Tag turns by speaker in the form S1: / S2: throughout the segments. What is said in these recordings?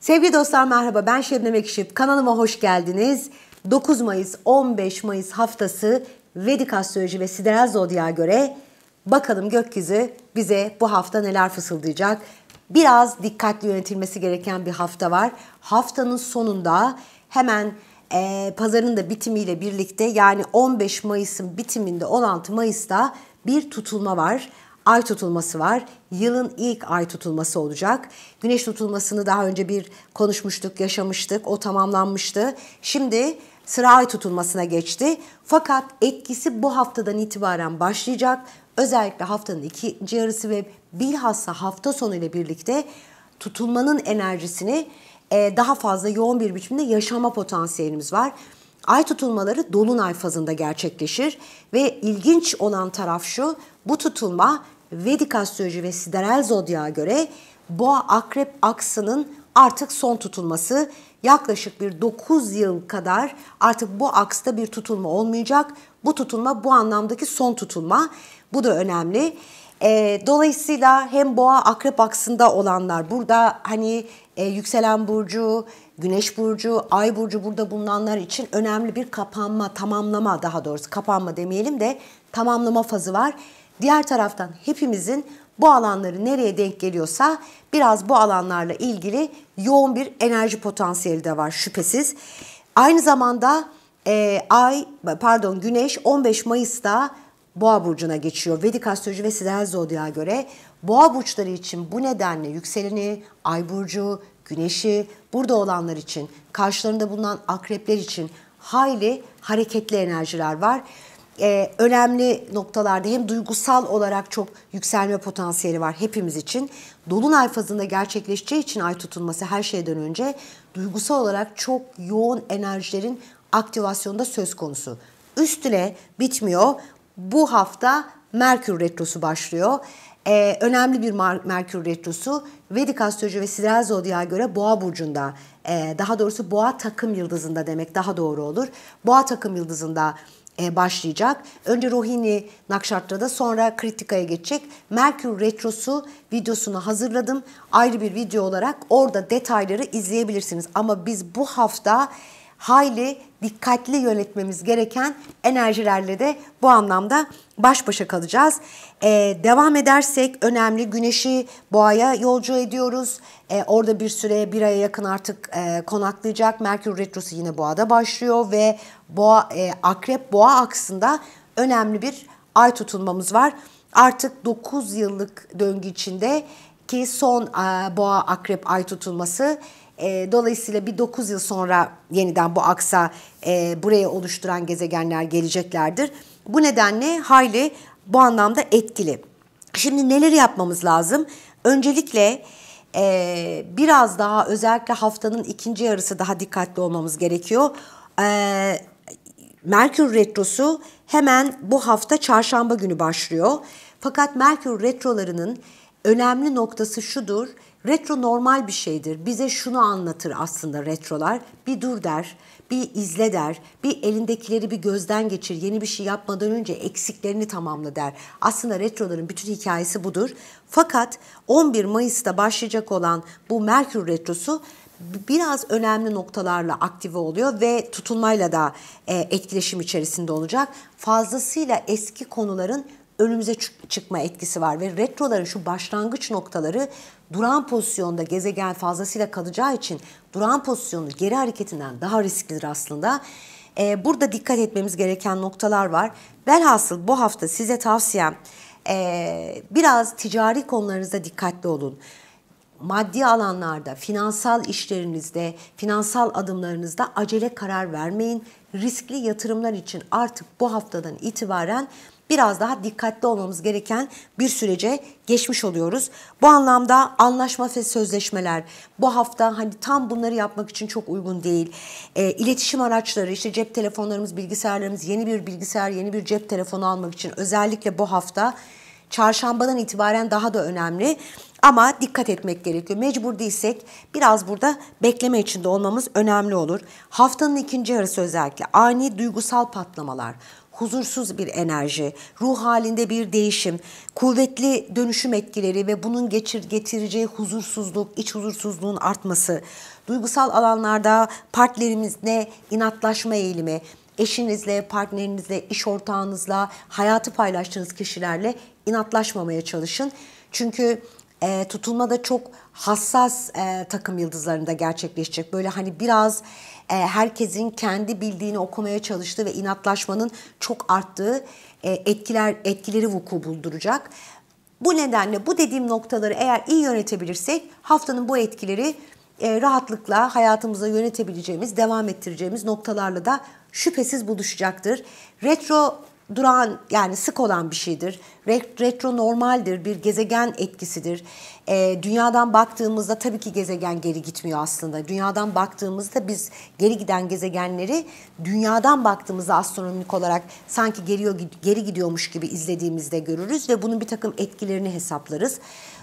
S1: Sevgili dostlar merhaba ben Şebnem Ekşip. Kanalıma hoş geldiniz. 9 Mayıs 15 Mayıs haftası Vedik astroloji ve sideral zodyağa göre bakalım gökyüzü bize bu hafta neler fısıldayacak. Biraz dikkatli yönetilmesi gereken bir hafta var. Haftanın sonunda hemen e, pazarın da bitimiyle birlikte yani 15 Mayıs'ın bitiminde 16 Mayıs'ta bir tutulma var ay tutulması var. Yılın ilk ay tutulması olacak. Güneş tutulmasını daha önce bir konuşmuştuk, yaşamıştık. O tamamlanmıştı. Şimdi sıra ay tutulmasına geçti. Fakat etkisi bu haftadan itibaren başlayacak. Özellikle haftanın ikinci yarısı ve bilhassa hafta sonu ile birlikte tutulmanın enerjisini e, daha fazla yoğun bir biçimde yaşama potansiyelimiz var. Ay tutulmaları dolunay fazında gerçekleşir ve ilginç olan taraf şu, bu tutulma Vedik astroloji ve sideral zodyağa göre boğa akrep aksının artık son tutulması yaklaşık bir 9 yıl kadar artık bu aksta bir tutulma olmayacak. Bu tutulma bu anlamdaki son tutulma. Bu da önemli. E, dolayısıyla hem boğa akrep aksında olanlar burada hani e, yükselen burcu, güneş burcu, ay burcu burada bulunanlar için önemli bir kapanma, tamamlama daha doğrusu kapanma demeyelim de tamamlama fazı var. Diğer taraftan hepimizin bu alanları nereye denk geliyorsa biraz bu alanlarla ilgili yoğun bir enerji potansiyeli de var şüphesiz. Aynı zamanda e, ay pardon güneş 15 Mayıs'ta Boğa burcuna geçiyor. Vedik astroloji ve sideral zodya göre Boğa burçları için bu nedenle yükseleni, ay burcu, güneşi, burada olanlar için, karşılarında bulunan akrepler için hayli hareketli enerjiler var e, önemli noktalarda hem duygusal olarak çok yükselme potansiyeli var hepimiz için. Dolunay fazında gerçekleşeceği için ay tutulması her şeyden önce duygusal olarak çok yoğun enerjilerin aktivasyonda söz konusu. Üstüne bitmiyor. Bu hafta Merkür Retrosu başlıyor. Ee, önemli bir Merkür Retrosu Vedik Astroloji ve Sideral Zodya'ya göre Boğa Burcu'nda, e, daha doğrusu Boğa Takım Yıldızı'nda demek daha doğru olur. Boğa Takım Yıldızı'nda e, başlayacak. Önce Rohini Nakşatra'da sonra Kritika'ya geçecek. Merkür Retrosu videosunu hazırladım. Ayrı bir video olarak orada detayları izleyebilirsiniz. Ama biz bu hafta hayli dikkatli yönetmemiz gereken enerjilerle de bu anlamda baş başa kalacağız. Ee, devam edersek önemli güneşi boğaya yolcu ediyoruz. Ee, orada bir süre bir aya yakın artık e, konaklayacak. Merkür Retrosu yine boğada başlıyor ve boğa, e, akrep boğa aksında önemli bir ay tutulmamız var. Artık 9 yıllık döngü içinde ki son e, boğa akrep ay tutulması ee, dolayısıyla bir 9 yıl sonra yeniden bu aksa e, buraya oluşturan gezegenler geleceklerdir. Bu nedenle hayli bu anlamda etkili. Şimdi neleri yapmamız lazım? Öncelikle e, biraz daha özellikle haftanın ikinci yarısı daha dikkatli olmamız gerekiyor. E, Merkür Retrosu hemen bu hafta çarşamba günü başlıyor. Fakat Merkür Retrolarının önemli noktası şudur Retro normal bir şeydir. Bize şunu anlatır aslında retrolar. Bir dur der, bir izle der, bir elindekileri bir gözden geçir, yeni bir şey yapmadan önce eksiklerini tamamla der. Aslında retroların bütün hikayesi budur. Fakat 11 Mayıs'ta başlayacak olan bu Merkür Retrosu biraz önemli noktalarla aktive oluyor ve tutulmayla da e, etkileşim içerisinde olacak. Fazlasıyla eski konuların önümüze çıkma etkisi var ve retroların şu başlangıç noktaları duran pozisyonda gezegen fazlasıyla kalacağı için duran pozisyonu geri hareketinden daha risklidir aslında. Ee, burada dikkat etmemiz gereken noktalar var. Velhasıl bu hafta size tavsiyem e, biraz ticari konularınızda dikkatli olun maddi alanlarda, finansal işlerinizde, finansal adımlarınızda acele karar vermeyin. Riskli yatırımlar için artık bu haftadan itibaren biraz daha dikkatli olmamız gereken bir sürece geçmiş oluyoruz. Bu anlamda anlaşma ve sözleşmeler bu hafta hani tam bunları yapmak için çok uygun değil. E, iletişim araçları işte cep telefonlarımız, bilgisayarlarımız, yeni bir bilgisayar, yeni bir cep telefonu almak için özellikle bu hafta çarşambadan itibaren daha da önemli. Ama dikkat etmek gerekiyor. Mecbur değilsek biraz burada bekleme içinde olmamız önemli olur. Haftanın ikinci yarısı özellikle ani duygusal patlamalar, huzursuz bir enerji, ruh halinde bir değişim, kuvvetli dönüşüm etkileri ve bunun geçir getireceği huzursuzluk, iç huzursuzluğun artması, duygusal alanlarda partnerimizle inatlaşma eğilimi, eşinizle, partnerinizle, iş ortağınızla, hayatı paylaştığınız kişilerle inatlaşmamaya çalışın. Çünkü e, tutulma da çok hassas e, takım yıldızlarında gerçekleşecek. Böyle hani biraz e, herkesin kendi bildiğini okumaya çalıştığı ve inatlaşmanın çok arttığı e, etkiler etkileri vuku bulduracak. Bu nedenle bu dediğim noktaları eğer iyi yönetebilirsek haftanın bu etkileri e, rahatlıkla hayatımıza yönetebileceğimiz, devam ettireceğimiz noktalarla da şüphesiz buluşacaktır. Retro durağan yani sık olan bir şeydir. Retro normaldir, bir gezegen etkisidir. E, dünyadan baktığımızda tabii ki gezegen geri gitmiyor aslında. Dünyadan baktığımızda biz geri giden gezegenleri dünyadan baktığımızda astronomik olarak sanki geriyor geri gidiyormuş gibi izlediğimizde görürüz ve bunun bir takım etkilerini hesaplarız.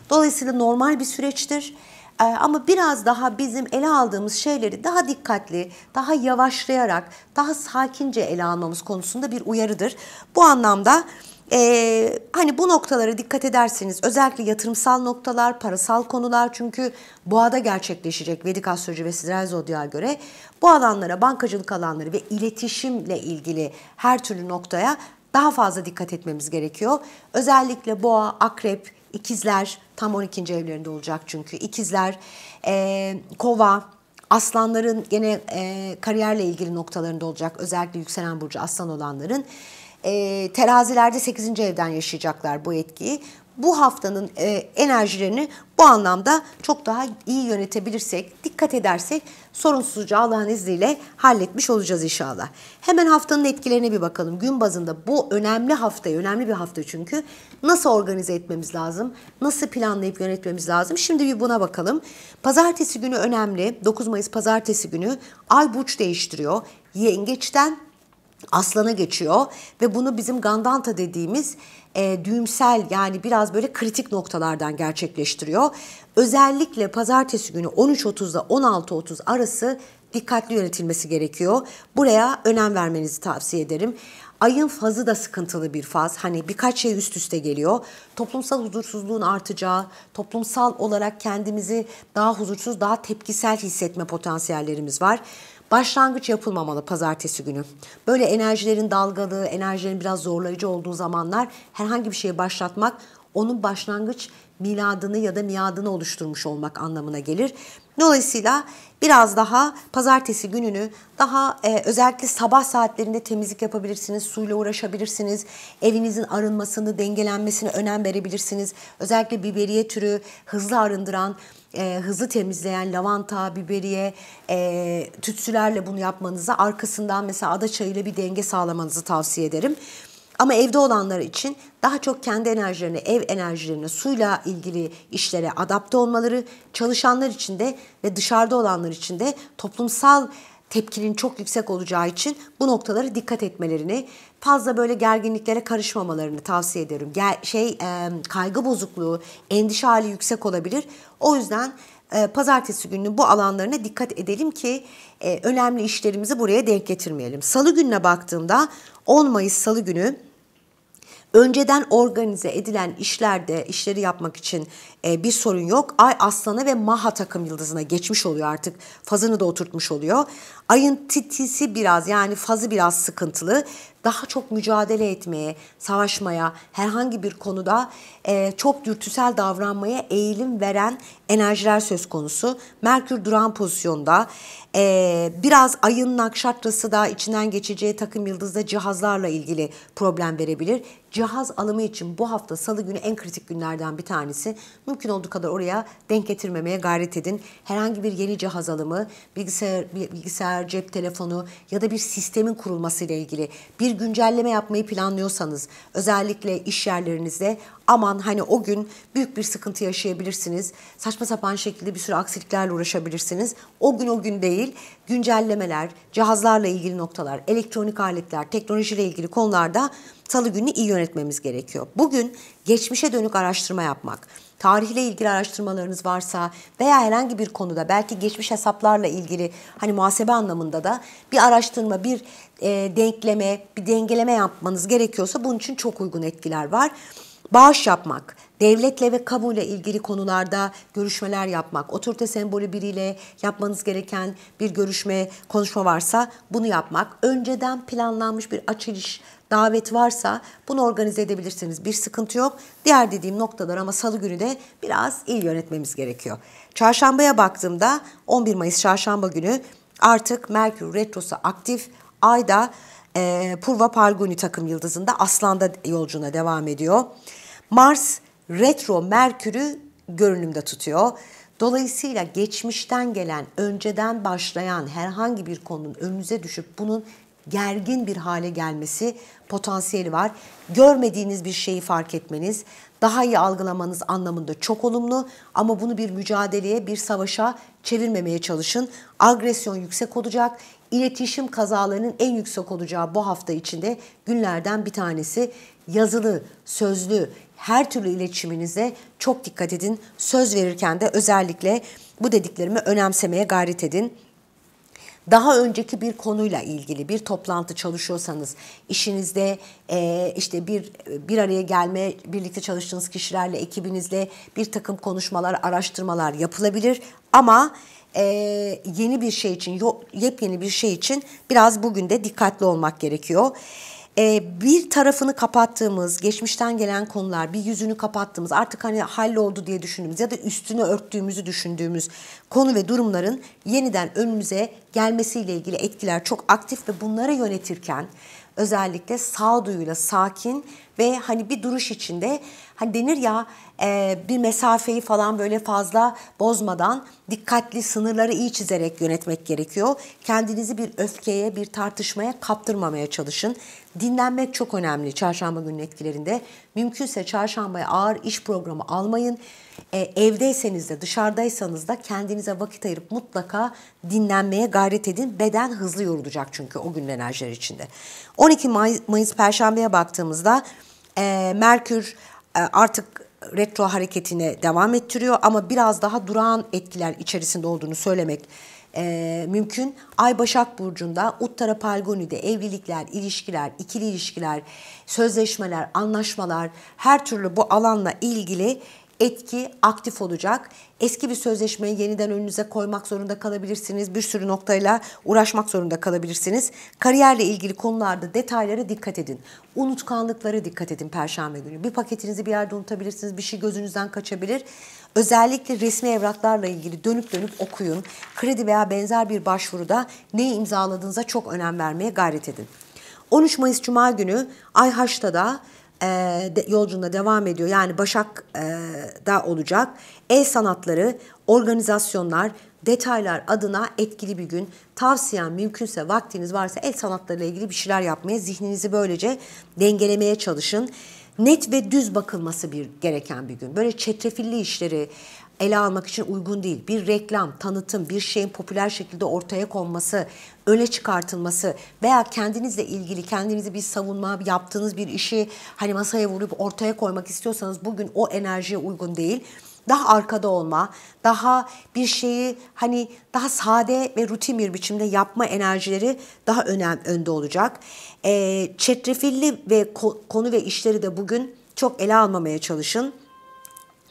S1: Dolayısıyla normal bir süreçtir. Ee, ama biraz daha bizim ele aldığımız şeyleri daha dikkatli, daha yavaşlayarak, daha sakince ele almamız konusunda bir uyarıdır. Bu anlamda ee, hani bu noktalara dikkat ederseniz özellikle yatırımsal noktalar, parasal konular çünkü boğada gerçekleşecek Vedik astroloji ve sideral zodya göre bu alanlara, bankacılık alanları ve iletişimle ilgili her türlü noktaya daha fazla dikkat etmemiz gerekiyor. Özellikle boğa, akrep, ikizler, Tam 12. evlerinde olacak çünkü. İkizler, e, kova, aslanların gene e, kariyerle ilgili noktalarında olacak. Özellikle yükselen burcu aslan olanların. E, terazilerde 8. evden yaşayacaklar bu etkiyi bu haftanın e, enerjilerini bu anlamda çok daha iyi yönetebilirsek, dikkat edersek sorunsuzca Allah'ın izniyle halletmiş olacağız inşallah. Hemen haftanın etkilerine bir bakalım. Gün bazında bu önemli haftayı önemli bir hafta çünkü nasıl organize etmemiz lazım? Nasıl planlayıp yönetmemiz lazım? Şimdi bir buna bakalım. Pazartesi günü önemli. 9 Mayıs pazartesi günü ay burç değiştiriyor. Yengeçten Aslan'a geçiyor ve bunu bizim Gandanta dediğimiz e, düğümsel yani biraz böyle kritik noktalardan gerçekleştiriyor. Özellikle pazartesi günü 13.30'da 16.30 arası dikkatli yönetilmesi gerekiyor. Buraya önem vermenizi tavsiye ederim. Ayın fazı da sıkıntılı bir faz. Hani birkaç şey üst üste geliyor. Toplumsal huzursuzluğun artacağı, toplumsal olarak kendimizi daha huzursuz, daha tepkisel hissetme potansiyellerimiz var. Başlangıç yapılmamalı pazartesi günü. Böyle enerjilerin dalgalı, enerjilerin biraz zorlayıcı olduğu zamanlar herhangi bir şeye başlatmak onun başlangıç miladını ya da miadını oluşturmuş olmak anlamına gelir. Dolayısıyla biraz daha pazartesi gününü daha e, özellikle sabah saatlerinde temizlik yapabilirsiniz, suyla uğraşabilirsiniz, evinizin arınmasını, dengelenmesine önem verebilirsiniz. Özellikle biberiye türü hızlı arındıran, e, hızlı temizleyen lavanta, biberiye, e, tütsülerle bunu yapmanızı, arkasından mesela ada çayıyla bir denge sağlamanızı tavsiye ederim. Ama evde olanlar için daha çok kendi enerjilerine, ev enerjilerine, suyla ilgili işlere adapte olmaları, çalışanlar için de ve dışarıda olanlar için de toplumsal tepkinin çok yüksek olacağı için bu noktalara dikkat etmelerini, fazla böyle gerginliklere karışmamalarını tavsiye ederim. Ger şey e, kaygı bozukluğu, endişe hali yüksek olabilir. O yüzden e, pazartesi günü bu alanlarına dikkat edelim ki e, önemli işlerimizi buraya denk getirmeyelim. Salı gününe baktığımda 10 Mayıs Salı günü Önceden organize edilen işlerde işleri yapmak için e, bir sorun yok. Ay aslanı ve Maha takım yıldızına geçmiş oluyor artık. Fazını da oturtmuş oluyor. Ayın titisi biraz yani fazı biraz sıkıntılı. Daha çok mücadele etmeye, savaşmaya, herhangi bir konuda e, çok dürtüsel davranmaya eğilim veren enerjiler söz konusu. Merkür duran pozisyonda. E, biraz ayın nakşatrası da içinden geçeceği takım yıldızda cihazlarla ilgili problem verebilir cihaz alımı için bu hafta salı günü en kritik günlerden bir tanesi. Mümkün olduğu kadar oraya denk getirmemeye gayret edin. Herhangi bir yeni cihaz alımı, bilgisayar, bilgisayar cep telefonu ya da bir sistemin kurulması ile ilgili bir güncelleme yapmayı planlıyorsanız özellikle iş yerlerinizde aman hani o gün büyük bir sıkıntı yaşayabilirsiniz. Saçma sapan şekilde bir sürü aksiliklerle uğraşabilirsiniz. O gün o gün değil güncellemeler, cihazlarla ilgili noktalar, elektronik aletler, teknolojiyle ilgili konularda salı günü iyi yönetmemiz gerekiyor. Bugün geçmişe dönük araştırma yapmak, tarihle ilgili araştırmalarınız varsa veya herhangi bir konuda belki geçmiş hesaplarla ilgili hani muhasebe anlamında da bir araştırma, bir e, denkleme, bir dengeleme yapmanız gerekiyorsa bunun için çok uygun etkiler var. Bağış yapmak, devletle ve kamuyla ilgili konularda görüşmeler yapmak, otorite sembolü biriyle yapmanız gereken bir görüşme, konuşma varsa bunu yapmak, önceden planlanmış bir açılış davet varsa bunu organize edebilirsiniz. Bir sıkıntı yok. Diğer dediğim noktalar ama salı günü de biraz iyi yönetmemiz gerekiyor. Çarşambaya baktığımda 11 Mayıs çarşamba günü artık Merkür retrosu aktif. Ayda e, Purva Parguni takım yıldızında Aslan'da yolcuna devam ediyor. Mars retro Merkür'ü görünümde tutuyor. Dolayısıyla geçmişten gelen, önceden başlayan herhangi bir konunun önünüze düşüp bunun gergin bir hale gelmesi potansiyeli var. Görmediğiniz bir şeyi fark etmeniz, daha iyi algılamanız anlamında çok olumlu ama bunu bir mücadeleye, bir savaşa çevirmemeye çalışın. Agresyon yüksek olacak, iletişim kazalarının en yüksek olacağı bu hafta içinde günlerden bir tanesi yazılı, sözlü, her türlü iletişiminize çok dikkat edin. Söz verirken de özellikle bu dediklerimi önemsemeye gayret edin daha önceki bir konuyla ilgili bir toplantı çalışıyorsanız işinizde e, işte bir bir araya gelme birlikte çalıştığınız kişilerle ekibinizle bir takım konuşmalar araştırmalar yapılabilir ama e, yeni bir şey için, yepyeni bir şey için biraz bugün de dikkatli olmak gerekiyor. E, bir tarafını kapattığımız, geçmişten gelen konular, bir yüzünü kapattığımız, artık hani halloldu diye düşündüğümüz ya da üstünü örttüğümüzü düşündüğümüz konu ve durumların yeniden önümüze gelmesiyle ilgili etkiler çok aktif ve bunlara yönetirken özellikle sağduyuyla sakin ve hani bir duruş içinde hani denir ya e, bir mesafeyi falan böyle fazla bozmadan dikkatli sınırları iyi çizerek yönetmek gerekiyor. Kendinizi bir öfkeye, bir tartışmaya kaptırmamaya çalışın. Dinlenmek çok önemli çarşamba günün etkilerinde. Mümkünse çarşambaya ağır iş programı almayın e, evdeyseniz de dışarıdaysanız da kendinize vakit ayırıp mutlaka dinlenmeye gayret edin. Beden hızlı yorulacak çünkü o günün enerjiler içinde. 12 May Mayıs Perşembe'ye baktığımızda e, Merkür e, artık retro hareketine devam ettiriyor ama biraz daha durağan etkiler içerisinde olduğunu söylemek e, mümkün. Ay Başak Burcu'nda Uttara Palgoni'de evlilikler, ilişkiler, ikili ilişkiler, sözleşmeler, anlaşmalar her türlü bu alanla ilgili etki aktif olacak. Eski bir sözleşmeyi yeniden önünüze koymak zorunda kalabilirsiniz. Bir sürü noktayla uğraşmak zorunda kalabilirsiniz. Kariyerle ilgili konularda detaylara dikkat edin. Unutkanlıklara dikkat edin perşembe günü. Bir paketinizi bir yerde unutabilirsiniz. Bir şey gözünüzden kaçabilir. Özellikle resmi evraklarla ilgili dönüp dönüp okuyun. Kredi veya benzer bir başvuruda neyi imzaladığınıza çok önem vermeye gayret edin. 13 Mayıs Cuma günü Ayhaç'ta da e, de, yolculuğuna devam ediyor. Yani başak e, olacak. El sanatları, organizasyonlar, detaylar adına etkili bir gün. Tavsiyem mümkünse vaktiniz varsa el sanatlarıyla ilgili bir şeyler yapmaya, zihninizi böylece dengelemeye çalışın. Net ve düz bakılması bir gereken bir gün. Böyle çetrefilli işleri, ele almak için uygun değil. Bir reklam, tanıtım, bir şeyin popüler şekilde ortaya konması, öne çıkartılması veya kendinizle ilgili kendinizi bir savunma, yaptığınız bir işi hani masaya vurup ortaya koymak istiyorsanız bugün o enerjiye uygun değil daha arkada olma, daha bir şeyi hani daha sade ve rutin bir biçimde yapma enerjileri daha önem önde olacak. E, çetrefilli ve ko, konu ve işleri de bugün çok ele almamaya çalışın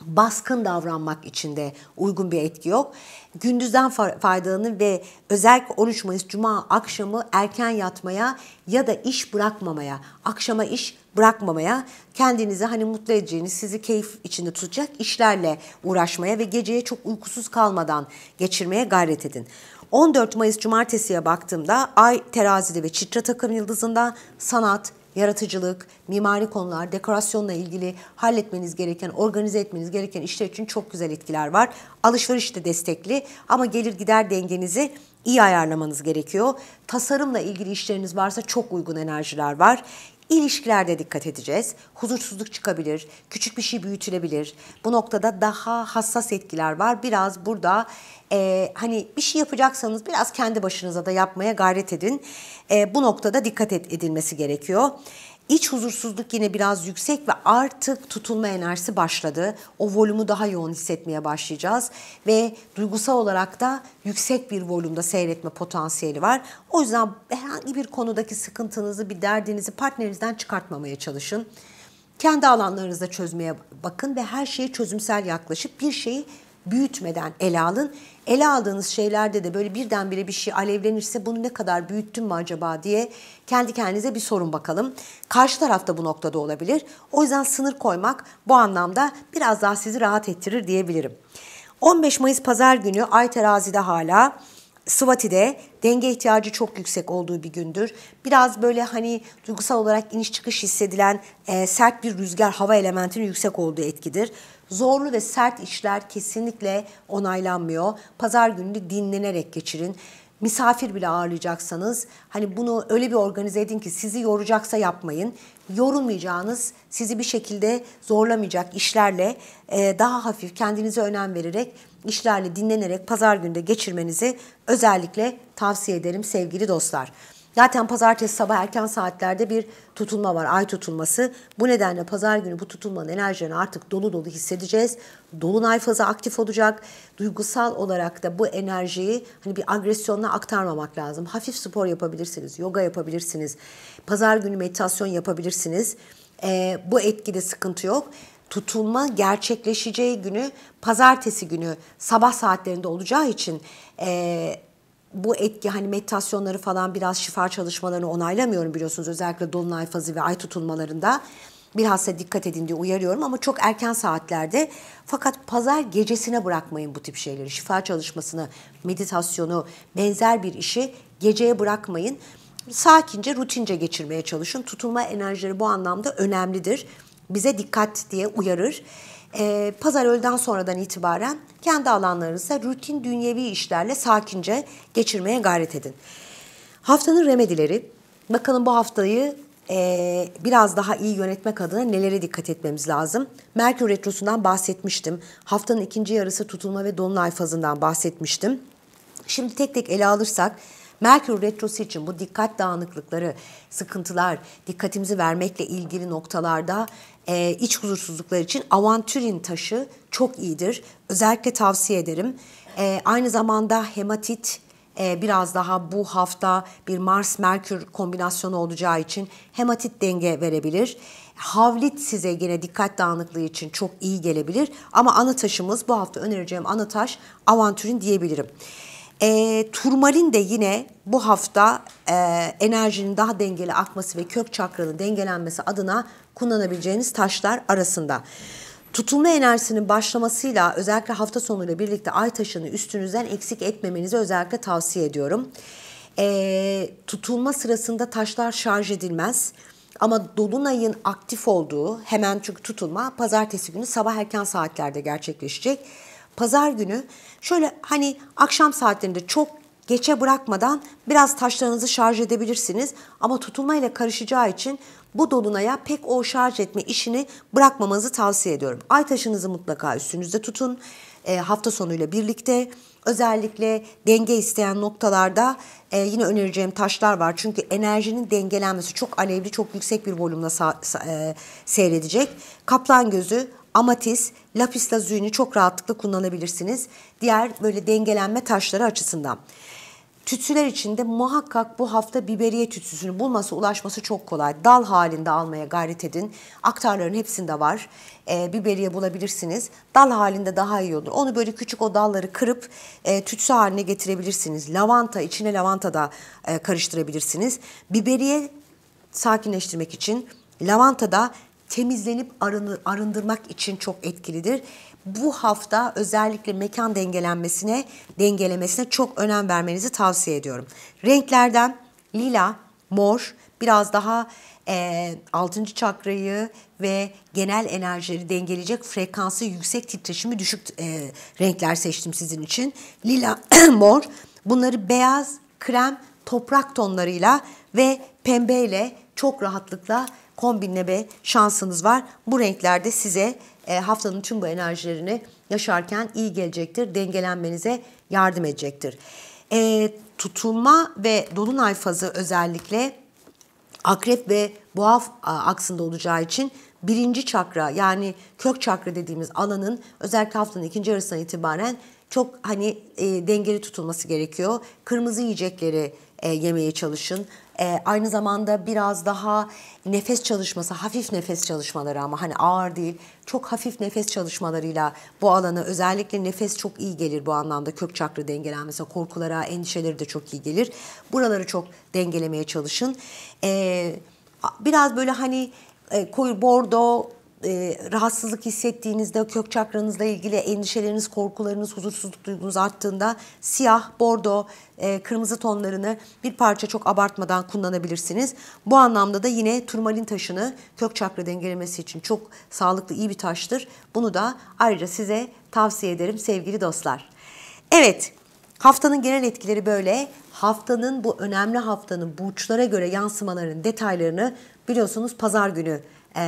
S1: baskın davranmak için de uygun bir etki yok. Gündüzden faydalanın ve özellikle 13 Mayıs Cuma akşamı erken yatmaya ya da iş bırakmamaya, akşama iş bırakmamaya, kendinizi hani mutlu edeceğiniz, sizi keyif içinde tutacak işlerle uğraşmaya ve geceye çok uykusuz kalmadan geçirmeye gayret edin. 14 Mayıs Cumartesi'ye baktığımda Ay terazide ve çitra takım yıldızında sanat, yaratıcılık, mimari konular, dekorasyonla ilgili halletmeniz gereken, organize etmeniz gereken işler için çok güzel etkiler var. Alışveriş de destekli ama gelir gider dengenizi iyi ayarlamanız gerekiyor. Tasarımla ilgili işleriniz varsa çok uygun enerjiler var. İlişkilerde dikkat edeceğiz. Huzursuzluk çıkabilir, küçük bir şey büyütülebilir. Bu noktada daha hassas etkiler var. Biraz burada e, hani bir şey yapacaksanız biraz kendi başınıza da yapmaya gayret edin. E, bu noktada dikkat edilmesi gerekiyor. İç huzursuzluk yine biraz yüksek ve artık tutulma enerjisi başladı. O volümü daha yoğun hissetmeye başlayacağız ve duygusal olarak da yüksek bir volümde seyretme potansiyeli var. O yüzden herhangi bir konudaki sıkıntınızı, bir derdinizi partnerinizden çıkartmamaya çalışın. Kendi alanlarınızda çözmeye bakın ve her şeyi çözümsel yaklaşıp bir şeyi büyütmeden ele alın. Ele aldığınız şeylerde de böyle birdenbire bir şey alevlenirse bunu ne kadar büyüttüm mü acaba diye kendi kendinize bir sorun bakalım. Karşı tarafta bu noktada olabilir. O yüzden sınır koymak bu anlamda biraz daha sizi rahat ettirir diyebilirim. 15 Mayıs pazar günü Ay terazide hala Swati'de denge ihtiyacı çok yüksek olduğu bir gündür. Biraz böyle hani duygusal olarak iniş çıkış hissedilen e, sert bir rüzgar hava elementinin yüksek olduğu etkidir. Zorlu ve sert işler kesinlikle onaylanmıyor. Pazar gününü dinlenerek geçirin misafir bile ağırlayacaksanız hani bunu öyle bir organize edin ki sizi yoracaksa yapmayın. Yorulmayacağınız, sizi bir şekilde zorlamayacak işlerle e, daha hafif kendinize önem vererek işlerle dinlenerek pazar günde geçirmenizi özellikle tavsiye ederim sevgili dostlar. Zaten pazartesi sabah erken saatlerde bir tutulma var, ay tutulması. Bu nedenle pazar günü bu tutulmanın enerjilerini artık dolu dolu hissedeceğiz. Dolunay fazı aktif olacak. Duygusal olarak da bu enerjiyi hani bir agresyonla aktarmamak lazım. Hafif spor yapabilirsiniz, yoga yapabilirsiniz. Pazar günü meditasyon yapabilirsiniz. Ee, bu etkide sıkıntı yok tutulma gerçekleşeceği günü pazartesi günü sabah saatlerinde olacağı için e, bu etki hani meditasyonları falan biraz şifa çalışmalarını onaylamıyorum biliyorsunuz. Özellikle dolunay fazı ve ay tutulmalarında bilhassa dikkat edin diye uyarıyorum ama çok erken saatlerde fakat pazar gecesine bırakmayın bu tip şeyleri. Şifa çalışmasını, meditasyonu, benzer bir işi geceye bırakmayın. Sakince, rutince geçirmeye çalışın. Tutulma enerjileri bu anlamda önemlidir. Bize dikkat diye uyarır e, pazar öğleden sonradan itibaren kendi alanlarınızda rutin dünyevi işlerle sakince geçirmeye gayret edin. Haftanın remedileri. Bakalım bu haftayı e, biraz daha iyi yönetmek adına nelere dikkat etmemiz lazım? Merkür Retrosu'ndan bahsetmiştim. Haftanın ikinci yarısı tutulma ve dolunay fazından bahsetmiştim. Şimdi tek tek ele alırsak Merkür Retrosu için bu dikkat dağınıklıkları, sıkıntılar, dikkatimizi vermekle ilgili noktalarda e, iç huzursuzluklar için avantürin taşı çok iyidir. Özellikle tavsiye ederim. E, aynı zamanda hematit, e, biraz daha bu hafta bir Mars-Merkür kombinasyonu olacağı için hematit denge verebilir. Havlit size yine dikkat dağınıklığı için çok iyi gelebilir. Ama ana taşımız bu hafta önereceğim ana taş avantürin diyebilirim. E, turmalin de yine bu hafta e, enerjinin daha dengeli akması ve kök çakranın dengelenmesi adına kullanabileceğiniz taşlar arasında. Tutulma enerjisinin başlamasıyla özellikle hafta sonuyla birlikte ay taşını üstünüzden eksik etmemenizi özellikle tavsiye ediyorum. E, tutulma sırasında taşlar şarj edilmez. Ama Dolunay'ın aktif olduğu hemen çünkü tutulma pazartesi günü sabah erken saatlerde gerçekleşecek. Pazar günü Şöyle hani akşam saatlerinde çok geçe bırakmadan biraz taşlarınızı şarj edebilirsiniz. Ama tutulmayla karışacağı için bu dolunaya pek o şarj etme işini bırakmamanızı tavsiye ediyorum. Ay taşınızı mutlaka üstünüzde tutun. E, hafta sonuyla birlikte özellikle denge isteyen noktalarda e, yine önereceğim taşlar var. Çünkü enerjinin dengelenmesi çok alevli, çok yüksek bir volümle e, seyredecek. Kaplan gözü, amatis, lapis lazuli çok rahatlıkla kullanabilirsiniz. Diğer böyle dengelenme taşları açısından. Tütsüler için de muhakkak bu hafta biberiye tütsüsünü bulması, ulaşması çok kolay. Dal halinde almaya gayret edin. Aktarların hepsinde var. E, biberiye bulabilirsiniz. Dal halinde daha iyi olur. Onu böyle küçük o dalları kırıp e, tütsü haline getirebilirsiniz. Lavanta, içine lavanta da e, karıştırabilirsiniz. Biberiye sakinleştirmek için lavanta da temizlenip arını, arındırmak için çok etkilidir. Bu hafta özellikle mekan dengelenmesine, dengelemesine çok önem vermenizi tavsiye ediyorum. Renklerden lila, mor, biraz daha e, 6. çakrayı ve genel enerjileri dengeleyecek frekansı yüksek titreşimi düşük e, renkler seçtim sizin için. Lila, mor, bunları beyaz, krem, toprak tonlarıyla ve pembeyle çok rahatlıkla kombinleme şansınız var. Bu renklerde size e, haftanın tüm bu enerjilerini yaşarken iyi gelecektir. Dengelenmenize yardım edecektir. E, tutulma ve dolunay fazı özellikle akrep ve boğa aksında olacağı için birinci çakra yani kök çakra dediğimiz alanın özellikle haftanın ikinci yarısından itibaren çok hani e, dengeli tutulması gerekiyor. Kırmızı yiyecekleri e, yemeye çalışın. E, aynı zamanda biraz daha nefes çalışması, hafif nefes çalışmaları ama hani ağır değil. Çok hafif nefes çalışmalarıyla bu alanı özellikle nefes çok iyi gelir bu anlamda. Kök çakra dengelenmesi, korkulara, endişeleri de çok iyi gelir. Buraları çok dengelemeye çalışın. E, biraz böyle hani e, koyu bordo e, rahatsızlık hissettiğinizde, kök çakranızla ilgili endişeleriniz, korkularınız, huzursuzluk duygunuz arttığında siyah, bordo, e, kırmızı tonlarını bir parça çok abartmadan kullanabilirsiniz. Bu anlamda da yine turmalin taşını kök çakra dengelemesi için çok sağlıklı, iyi bir taştır. Bunu da ayrıca size tavsiye ederim sevgili dostlar. Evet, Haftanın genel etkileri böyle. Haftanın bu önemli haftanın burçlara göre yansımalarının detaylarını biliyorsunuz pazar günü e,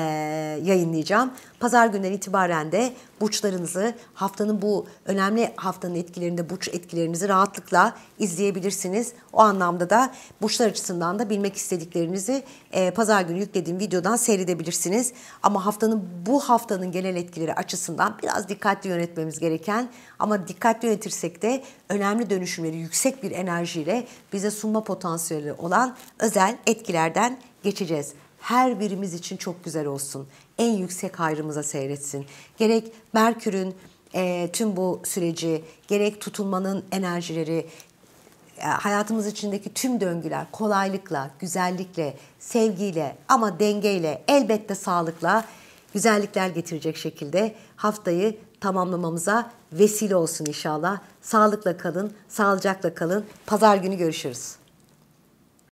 S1: yayınlayacağım. Pazar günden itibaren de burçlarınızı haftanın bu önemli haftanın etkilerinde burç etkilerinizi rahatlıkla izleyebilirsiniz. O anlamda da burçlar açısından da bilmek istediklerinizi e, pazar günü yüklediğim videodan seyredebilirsiniz. Ama haftanın bu haftanın genel etkileri açısından biraz dikkatli yönetmemiz gereken ama dikkatli yönetirsek de önemli dönüşümleri yüksek bir enerjiyle bize sunma potansiyeli olan özel etkilerden geçeceğiz her birimiz için çok güzel olsun. En yüksek hayrımıza seyretsin. Gerek Merkür'ün e, tüm bu süreci, gerek tutulmanın enerjileri, e, hayatımız içindeki tüm döngüler kolaylıkla, güzellikle, sevgiyle ama dengeyle, elbette sağlıkla güzellikler getirecek şekilde haftayı tamamlamamıza vesile olsun inşallah. Sağlıkla kalın, sağlıcakla kalın. Pazar günü görüşürüz.